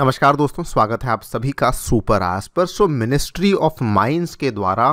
नमस्कार दोस्तों स्वागत है आप सभी का सुपर आस पर सो मिनिस्ट्री ऑफ माइंस के द्वारा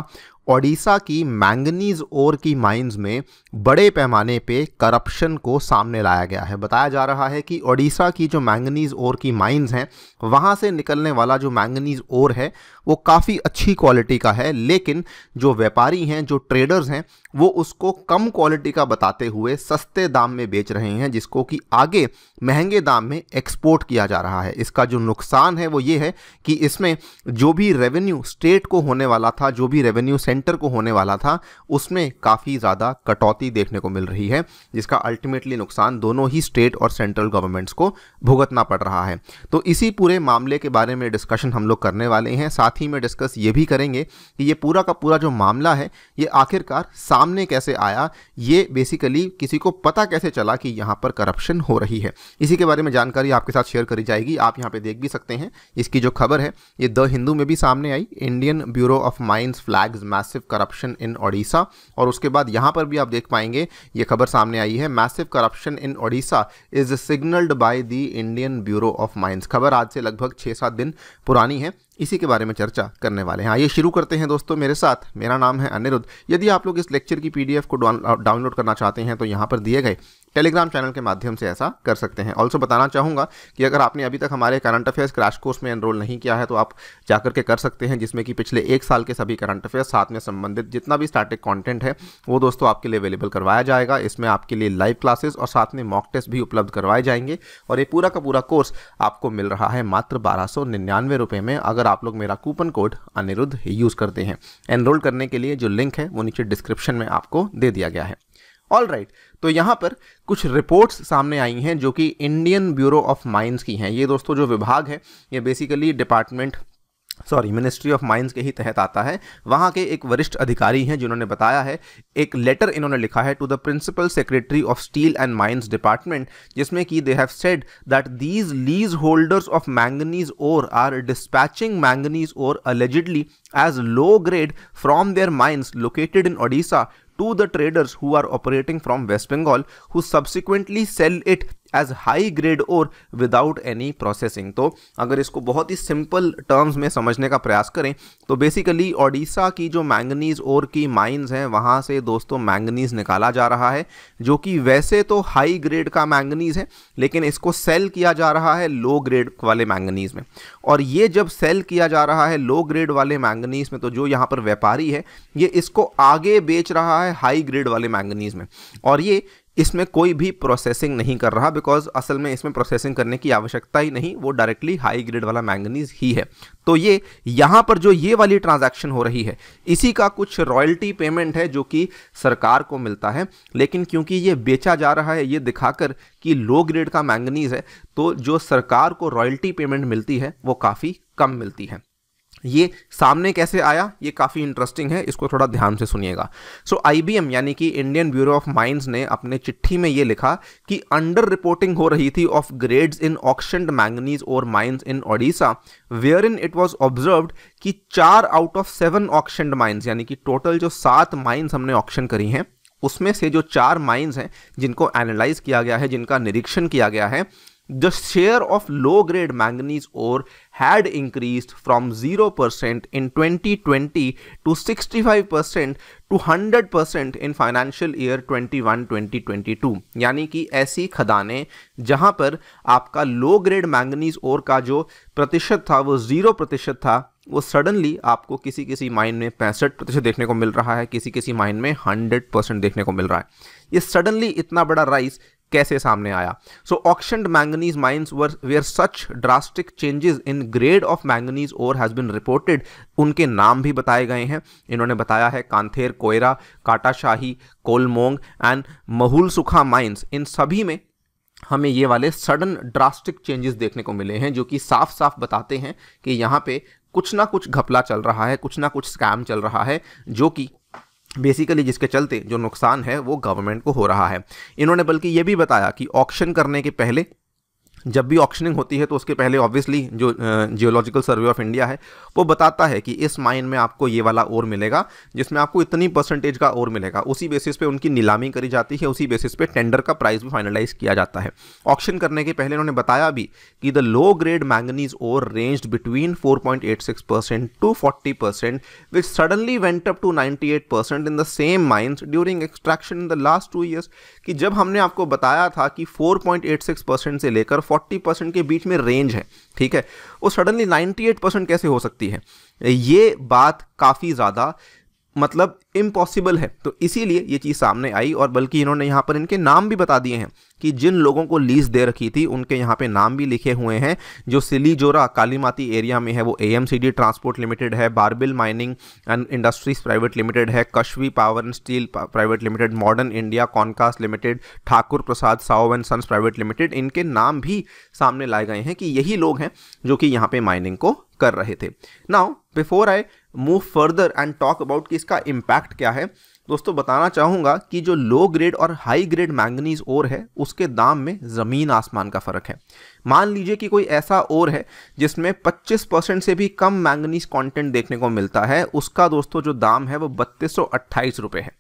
ओडिशा की मैंगनीज ओर की माइंस में बड़े पैमाने पे करप्शन को सामने लाया गया है बताया जा रहा है कि ओडिशा की जो मैंगनीज ओर की माइंस हैं वहाँ से निकलने वाला जो मैंगनीज ओर है वो काफ़ी अच्छी क्वालिटी का है लेकिन जो व्यापारी हैं जो ट्रेडर्स हैं वो उसको कम क्वालिटी का बताते हुए सस्ते दाम में बेच रहे हैं जिसको कि आगे महंगे दाम में एक्सपोर्ट किया जा रहा है इसका जो नुकसान है वो ये है कि इसमें जो भी रेवेन्यू स्टेट को होने वाला था जो भी रेवेन्यू सेंटर को होने वाला था उसमें काफ़ी ज़्यादा कटौती देखने को मिल रही है जिसका अल्टीमेटली नुकसान दोनों ही स्टेट और सेंट्रल गवर्नमेंट्स को भुगतना पड़ रहा है तो इसी पूरे मामले के बारे में डिस्कशन हम लोग करने वाले हैं साथ ही में डिस्कस ये भी करेंगे कि ये पूरा का पूरा जो मामला है ये आखिरकार सामने कैसे आया ये बेसिकली किसी को पता कैसे चला कि यहाँ पर करप्शन हो रही है इसी के बारे में जानकारी आपके साथ शेयर करी जाएगी आप यहाँ पे देख भी सकते हैं इसकी जो खबर है ये द हिंदू में भी सामने आई Indian bureau of mines flags mass massive corruption in Odisha और उसके बाद यहाँ पर भी आप देख पाएंगे ये खबर सामने आई है massive corruption in Odisha is signalled by the Indian bureau of mines खबर आज से लगभग छः सात दिन पुरानी है इसी के बारे में चर्चा करने वाले हैं आइए हाँ, शुरू करते हैं दोस्तों मेरे साथ मेरा नाम है अनिरुद्ध यदि आप लोग इस लेक्चर की पीडीएफ को डाउनलोड करना चाहते हैं तो यहाँ पर दिए गए टेलीग्राम चैनल के माध्यम से ऐसा कर सकते हैं ऑल्सो बताना चाहूँगा कि अगर आपने अभी तक हमारे करंट अफेयर्स क्रैश कोर्स में एनरोल नहीं किया है तो आप जाकर के कर सकते हैं जिसमें कि पिछले एक साल के सभी करंट अफेयर्स साथ में संबंधित जितना भी स्टार्टिक कॉन्टेंट है वो दोस्तों आपके लिए अवेलेबल करवाया जाएगा इसमें आपके लिए लाइव क्लासेस और साथ में मॉक टेस्ट भी उपलब्ध करवाए जाएंगे और ये पूरा का पूरा कोर्स आपको मिल रहा है मात्र बारह सौ निन्यानवे रुपये में अगर आप लोग मेरा कूपन कोड अनिरुद्ध यूज़ करते हैं एनरोल करने के लिए जो लिंक है वो नीचे डिस्क्रिप्शन में आपको दे दिया गया है ऑल राइट right. तो यहाँ पर कुछ रिपोर्ट्स सामने आई हैं जो कि इंडियन ब्यूरो ऑफ माइंस की हैं ये दोस्तों जो विभाग है ये basically department sorry ministry of mines के ही तहत आता है वहाँ के एक वरिष्ठ अधिकारी हैं जिन्होंने बताया है एक लेटर इन्होंने लिखा है to the principal secretary of steel and mines department जिसमें कि they have said that these lease holders of manganese ore are dispatching manganese ore allegedly as low grade from their mines located in Odisha to the traders who are operating from West Bengal who subsequently sell it as high grade और without any processing तो अगर इसको बहुत ही simple terms में समझने का प्रयास करें तो बेसिकली ओडिशा की जो मैंगनीज और की माइंस हैं वहाँ से दोस्तों मैंगनीज निकाला जा रहा है जो कि वैसे तो हाई ग्रेड का मैंगनीज है लेकिन इसको सेल किया जा रहा है लो ग्रेड वाले मैंगनीज में और ये जब सेल किया जा रहा है लो ग्रेड वाले मैंगनीज में तो जो यहाँ पर व्यापारी है ये इसको आगे बेच रहा है हाई ग्रेड वाले मैंगनीज में और ये इसमें कोई भी प्रोसेसिंग नहीं कर रहा बिकॉज असल में इसमें प्रोसेसिंग करने की आवश्यकता ही नहीं वो डायरेक्टली हाई ग्रेड वाला मैंगनीज ही है तो ये यहाँ पर जो ये वाली ट्रांजैक्शन हो रही है इसी का कुछ रॉयल्टी पेमेंट है जो कि सरकार को मिलता है लेकिन क्योंकि ये बेचा जा रहा है ये दिखाकर कि लो ग्रेड का मैंगनीज है तो जो सरकार को रॉयल्टी पेमेंट मिलती है वो काफ़ी कम मिलती है ये सामने कैसे आया ये काफ़ी इंटरेस्टिंग है इसको थोड़ा ध्यान से सुनिएगा सो आई यानी कि इंडियन ब्यूरो ऑफ माइंस ने अपने चिट्ठी में ये लिखा कि अंडर रिपोर्टिंग हो रही थी of grades in auctioned manganese ore mines in Odisha where in it was observe कि चार out of seven auctioned mines यानी कि टोटल जो सात माइंस हमने ऑक्शन करी हैं उसमें से जो चार माइंस हैं जिनको एनालाइज किया गया है जिनका निरीक्षण किया गया है The share of low grade manganese ore had increased from 0% in 2020 to 65% to 100% in financial year 21-2022 यानी कि ऐसी खदानें जहां पर आपका लो ग्रेड मैंगनीज और का जो प्रतिशत था वो ज़ीरो प्रतिशत था वो सडनली आपको किसी किसी माइन में पैंसठ प्रतिशत देखने को मिल रहा है किसी किसी माइन में हंड्रेड परसेंट देखने को मिल रहा है ये सडनली इतना बड़ा राइस कैसे सामने आया so auction manganese mines where such drastic changes in grade of manganese ore has been reported उनके नाम भी बताए गए हैं इन्होंने बताया है कांथेर कोयरा काटाशाही कोलमोंग एंड महुल सुखा माइन्स इन सभी में हमें ये वाले सडन ड्रास्टिक चेंजेस देखने को मिले हैं जो कि साफ साफ बताते हैं कि यहाँ पे कुछ ना कुछ घपला चल रहा है कुछ ना कुछ स्कैम चल रहा है जो कि बेसिकली जिसके चलते जो नुकसान है वो गवर्नमेंट को हो रहा है इन्होंने बल्कि ये भी बताया कि ऑक्शन करने के पहले जब भी ऑक्शनिंग होती है तो उसके पहले ऑब्वियसली जो जियोलॉजिकल सर्वे ऑफ इंडिया है वो बताता है कि इस माइन में आपको ये वाला ओर मिलेगा जिसमें आपको इतनी परसेंटेज का ओर मिलेगा उसी बेसिस पे उनकी नीलामी करी जाती है उसी बेसिस पे टेंडर का प्राइस भी फाइनलाइज किया जाता है ऑक्शन करने के पहले उन्होंने बताया भी कि the low grade manganese ore range between four percent to forty percent which suddenly went up to 98 percent in the same mines during extraction in the last two years कि जब हमने आपको बताया था कि फोर परसेंट से लेकर 40 forty percent के बीच में रेंज है ठीक है वो सडनली नाइन्टी एट परसेंट कैसे हो सकती है ये बात काफ़ी ज़्यादा मतलब इम्पॉसिबल है तो इसीलिए ये चीज़ सामने आई और बल्कि इन्होंने यहाँ पर इनके नाम भी बता दिए हैं कि जिन लोगों को लीज दे रखी थी उनके यहाँ पे नाम भी लिखे हुए हैं जो सिलीजोरा कालीमाती एरिया में है वो ए ट्रांसपोर्ट लिमिटेड है Barbil mining and industries private limited है Kashvi power and steel private limited modern India concast limited Thakur Prasad Sao and sons private limited इनके नाम भी सामने लाए गए हैं कि यही लोग हैं जो कि यहाँ पर माइनिंग को कर रहे थे now before I move further and talk about कि इसका इम्पैक्ट क्या है दोस्तों बताना चाहूँगा कि जो लो ग्रेड और हाई ग्रेड मैंगनीज और है उसके दाम में ज़मीन आसमान का फ़र्क है मान लीजिए कि कोई ऐसा ओर है जिसमें 25 परसेंट से भी कम मैंगनीज कंटेंट देखने को मिलता है उसका दोस्तों जो दाम है वो बत्तीस सौ रुपये है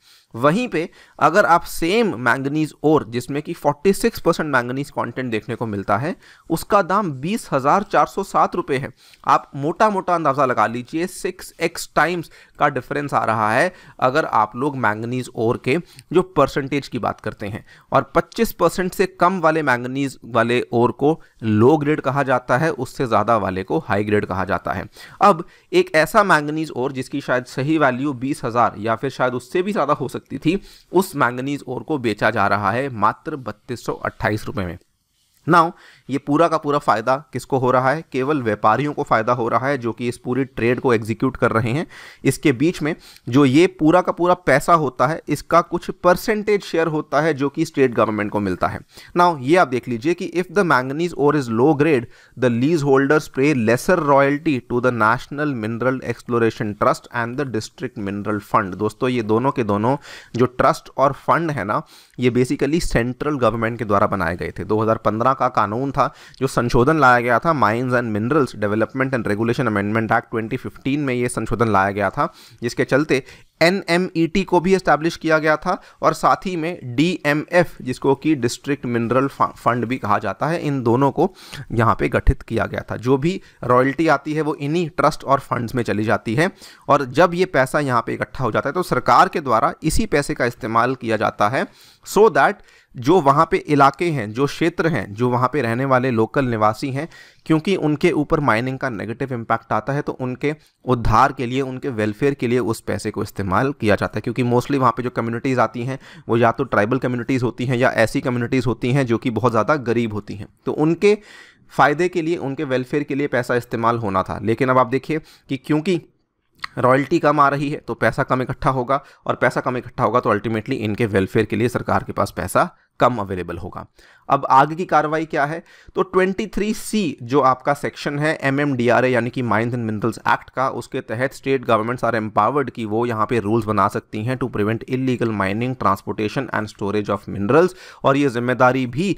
वहीं पे अगर आप सेम मैंगनीज ओर जिसमें कि 46 परसेंट मैंगनीज कंटेंट देखने को मिलता है उसका दाम बीस हज़ार चार सौ सात रुपये है आप मोटा मोटा अंदाज़ा लगा लीजिए सिक्स एक्स टाइम्स का डिफरेंस आ रहा है अगर आप लोग मैंगनीज और के जो परसेंटेज की बात करते हैं और 25 परसेंट से कम वाले मैंगनीज वाले ओर को लो ग्रेड कहा जाता है उससे ज़्यादा वाले को हाई ग्रेड कहा जाता है अब एक ऐसा मैंगनीज और जिसकी शायद सही वैल्यू बीस हज़ार या फिर शायद उससे भी ज़्यादा हो सकती थी उस मैंगनीज और को बेचा जा रहा है मात्र बत्तीस सौ में नाउ ये पूरा का पूरा फ़ायदा किसको हो रहा है केवल व्यापारियों को फ़ायदा हो रहा है जो कि इस पूरी ट्रेड को एग्जीक्यूट कर रहे हैं इसके बीच में जो ये पूरा का पूरा पैसा होता है इसका कुछ परसेंटेज शेयर होता है जो कि स्टेट गवर्नमेंट को मिलता है नाउ ये आप देख लीजिए कि if the manganese ore is low grade the lease holders pay lesser royalty to the national mineral exploration trust and the district mineral fund दोस्तों ये दोनों के दोनों जो ट्रस्ट और फंड है ना ये बेसिकली सेंट्रल गवर्नमेंट के द्वारा बनाए गए थे दो का कानून था जो संशोधन लाया गया था mines and minerals development and regulation amendment act 2015 में ये संशोधन लाया गया था जिसके चलते एन को भी इस्टेब्लिश किया गया था और साथ ही में डी जिसको कि डिस्ट्रिक्ट मिनरल फंड भी कहा जाता है इन दोनों को यहाँ पे गठित किया गया था जो भी रॉयल्टी आती है वो इन्हीं ट्रस्ट और फंड्स में चली जाती है और जब ये पैसा यहाँ पे इकट्ठा हो जाता है तो सरकार के द्वारा इसी पैसे का इस्तेमाल किया जाता है सो so दैट जो वहाँ पे इलाके हैं जो क्षेत्र हैं जो वहाँ पे रहने वाले लोकल निवासी हैं क्योंकि उनके ऊपर माइनिंग का नेगेटिव इम्पैक्ट आता है तो उनके उद्धार के लिए उनके वेलफेयर के लिए उस पैसे को इस्तेमाल किया जाता है क्योंकि मोस्टली वहाँ पे जो कम्युनिटीज़ आती हैं वो या तो ट्राइबल कम्युनिटीज़ होती हैं या ऐसी कम्युनिटीज़ होती हैं जो कि बहुत ज़्यादा गरीब होती हैं तो उनके फ़ायदे के लिए उनके वेलफेयर के लिए पैसा इस्तेमाल होना था लेकिन अब आप देखिए कि क्योंकि रॉयल्टी कम आ रही है तो पैसा कम इकट्ठा होगा और पैसा कम इकट्ठा होगा तो अल्टीमेटली इनके वेलफेयर के लिए सरकार के पास पैसा कम अवेलेबल होगा अब आगे की कार्रवाई क्या है तो 23C जो आपका सेक्शन है M M D R A यानी कि माइंस एंड मिनरल्स एक्ट का उसके तहत स्टेट गवर्नमेंट्स आर एम्पावर्ड कि वो यहाँ पे रूल्स बना सकती हैं to prevent illegal mining transportation and storage of minerals और ये जिम्मेदारी भी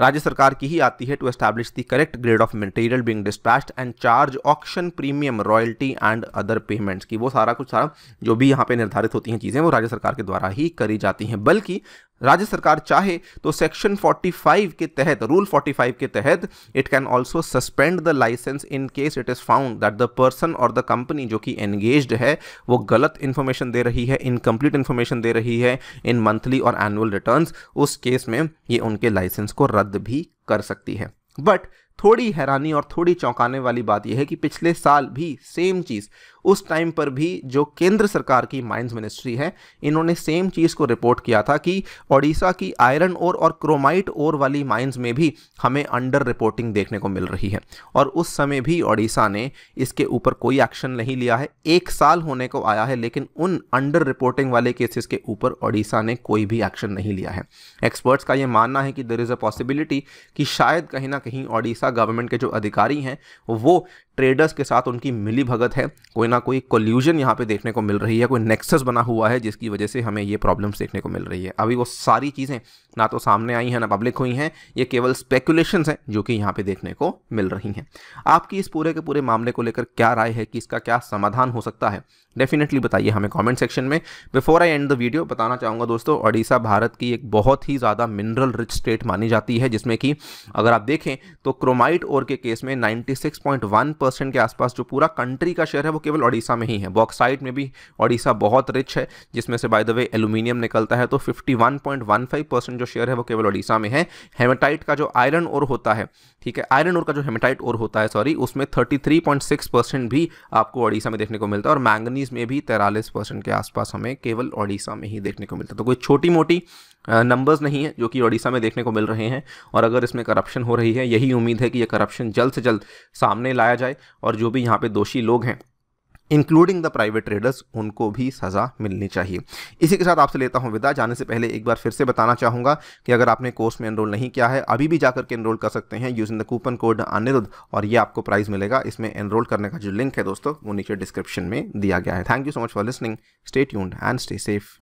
राज्य सरकार की ही आती है to establish the correct grade of material being dispatched and charge auction premium royalty and other payments की वो सारा कुछ सारा जो भी यहाँ पे निर्धारित होती हैं चीज़ें वो राज्य सरकार के द्वारा ही करी जाती हैं बल्कि राज्य सरकार चाहे तो सेक्शन 45 के तहत रूल 45 के तहत it can also suspend the licence in case it is found that the person और द कंपनी जो कि एंगेज है वो गलत इंफॉर्मेशन दे रही है इनकम्प्लीट इंफॉर्मेशन दे रही है इन मंथली और एनुअल रिटर्न उस केस में ये उनके लाइसेंस को रद्द भी कर सकती है बट थोड़ी हैरानी और थोड़ी चौंकाने वाली बात यह है कि पिछले साल भी सेम चीज़ उस टाइम पर भी जो केंद्र सरकार की माइंस मिनिस्ट्री है इन्होंने सेम चीज़ को रिपोर्ट किया था कि ओडिशा की आयरन ओर और क्रोमाइट ओर वाली माइंस में भी हमें अंडर रिपोर्टिंग देखने को मिल रही है और उस समय भी ओडिशा ने इसके ऊपर कोई एक्शन नहीं लिया है एक साल होने को आया है लेकिन उन अंडर रिपोर्टिंग वाले केसेस के ऊपर ओडिशा ने कोई भी एक्शन नहीं लिया है एक्सपर्ट्स का ये मानना है कि देर इज़ अ पॉसिबिलिटी कि शायद कहीं ना कहीं ओडिशा गवर्नमेंट के जो अधिकारी हैं वो ट्रेडर्स के साथ उनकी मिली भगत है कोई ना कोई कोल्यूजन यहाँ पे देखने को मिल रही है कोई नेक्सस बना हुआ है जिसकी वजह से हमें ये प्रॉब्लम्स देखने को मिल रही है अभी वो सारी चीज़ें ना तो सामने आई हैं ना पब्लिक हुई हैं ये केवल स्पेकुलेशंस हैं जो कि यहाँ पे देखने को मिल रही हैं आपकी इस पूरे के पूरे मामले को लेकर क्या राय है कि इसका क्या समाधान हो सकता है डेफिनेटली बताइए हमें कॉमेंट सेक्शन में before I end the video बताना चाहूँगा दोस्तों ओडिशा भारत की एक बहुत ही ज़्यादा मिनरल रिच स्टेट मानी जाती है जिसमें कि अगर आप देखें तो क्रोमाइट ओर के केस में 96.1 परसेंट के आसपास जो पूरा कंट्री का शेयर है वो केवल केवल ओडिशा में ही है बॉक्साइट में भी ओडिशा बहुत रिच है जिसमें से बाय द वे एल्यूमिनियम निकलता है तो 51.15 परसेंट जो शेयर है वो केवल ओडिशा में है हेमेटाइट का जो आयरन और होता है ठीक है आयरन ओर का जो हेमेटाइट और होता है सॉरी उसमें 33.6 परसेंट भी आपको ओडिशा में देखने को मिलता है और मैंगनीज में भी तैरालीस परसेंट के आसपास हमें केवल ओडिशा में ही देखने को मिलता है तो कोई छोटी मोटी नंबर्स नहीं है जो कि ओडिशा में देखने को मिल रहे हैं और अगर इसमें करप्शन हो रही है यही उम्मीद है कि यह करप्शन जल्द से जल्द सामने लाया जाए और जो भी यहाँ पे दोषी लोग हैं इंक्लूडिंग द प्राइवेट ट्रेडर्स उनको भी सज़ा मिलनी चाहिए इसी के साथ आपसे लेता हूँ विदा जाने से पहले एक बार फिर से बताना चाहूँगा कि अगर आपने कोर्स में एनरोल नहीं किया है अभी भी जाकर के एनरोल कर सकते हैं using the coupon code Anirudh और ये आपको प्राइज़ मिलेगा इसमें एनरोल करने का जो लिंक है दोस्तों वो नीचे डिस्क्रिप्शन में दिया गया है thank you so much for listening stay tuned and stay safe